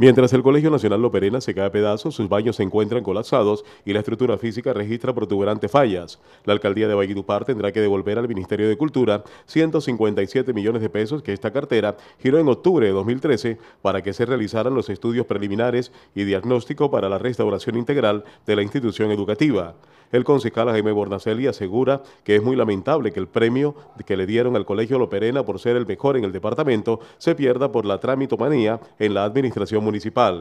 Mientras el Colegio Nacional Perena se cae a pedazos, sus baños se encuentran colapsados y la estructura física registra protuberantes fallas. La alcaldía de Valledupar tendrá que devolver al Ministerio de Cultura 157 millones de pesos que esta cartera giró en octubre de 2013 para que se realizaran los estudios preliminares y diagnóstico para la restauración integral de la institución educativa. El concejal Jaime Bornacelli asegura que es muy lamentable que el premio que le dieron al Colegio Perena por ser el mejor en el departamento se pierda por la tramitomanía en la administración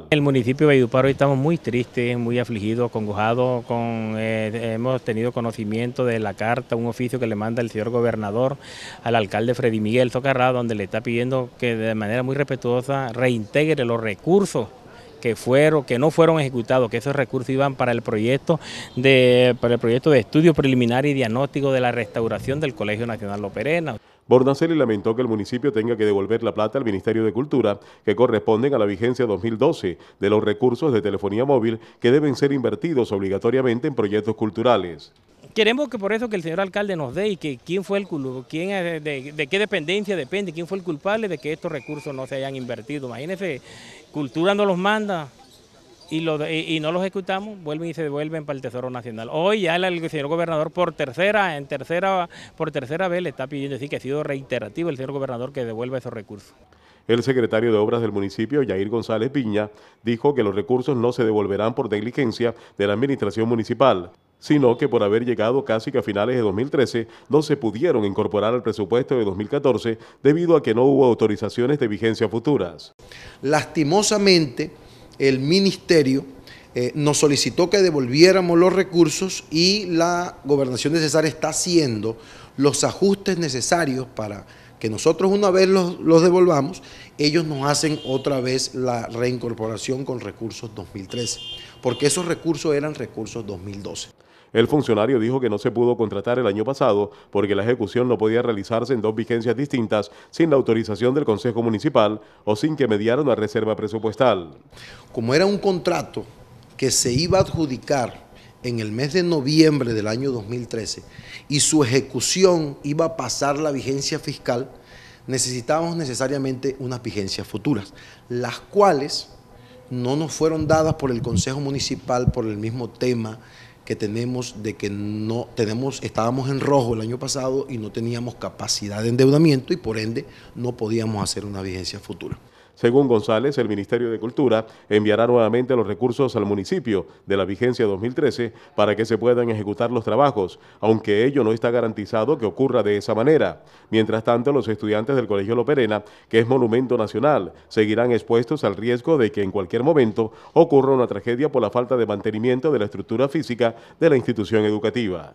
el municipio de Valledupar hoy estamos muy tristes, muy afligidos, congojados, eh, hemos tenido conocimiento de la carta, un oficio que le manda el señor gobernador al alcalde Freddy Miguel Socarra, donde le está pidiendo que de manera muy respetuosa reintegre los recursos que fueron, que no fueron ejecutados, que esos recursos iban para el proyecto de, el proyecto de estudio preliminar y diagnóstico de la restauración del Colegio Nacional lo perena Bornacelli lamentó que el municipio tenga que devolver la plata al Ministerio de Cultura, que corresponden a la vigencia 2012 de los recursos de telefonía móvil que deben ser invertidos obligatoriamente en proyectos culturales. Queremos que por eso que el señor alcalde nos dé y que quién fue el quién eh, de, qué dependencia depende, quién fue el culpable de que estos recursos no se hayan invertido. Imagínense, cultura no los manda y, no los ejecutamos, vuelven y se devuelven para el Tesoro Nacional. Hoy ya el, señor gobernador por tercera, en tercera, por tercera vez le está pidiendo decir que ha sido reiterativo el señor gobernador que devuelva esos recursos. El secretario de Obras del municipio, Yair González Piña, dijo que los recursos no se devolverán por negligencia de la administración municipal sino que por haber llegado casi que a finales de 2013 no se pudieron incorporar al presupuesto de 2014 debido a que no hubo autorizaciones de vigencia futuras. Lastimosamente, el ministerio eh, nos solicitó que devolviéramos los recursos y la gobernación de Cesar está haciendo los ajustes necesarios para que nosotros una vez los, devolvamos, ellos nos hacen otra vez la reincorporación con recursos 2013, porque esos recursos eran recursos 2012. El funcionario dijo que no se pudo contratar el año pasado porque la ejecución no podía realizarse en dos vigencias distintas sin la autorización del Consejo Municipal o sin que mediara la reserva presupuestal. Como era un contrato que se iba a adjudicar en el mes de noviembre del año 2013 y su ejecución iba a pasar la vigencia fiscal, necesitábamos necesariamente unas vigencias futuras, las cuales no nos fueron dadas por el Consejo Municipal por el mismo tema que tenemos de que no tenemos estábamos en rojo el año pasado y no teníamos capacidad de endeudamiento y por ende no podíamos hacer una vigencia futura. Según González, el Ministerio de Cultura enviará nuevamente los recursos al municipio de la vigencia 2013 para que se puedan ejecutar los trabajos, aunque ello no está garantizado que ocurra de esa manera. Mientras tanto, los estudiantes del Colegio Lo Perena, que es monumento nacional, seguirán expuestos al riesgo de que en cualquier momento ocurra una tragedia por la falta de mantenimiento de la estructura física de la institución educativa.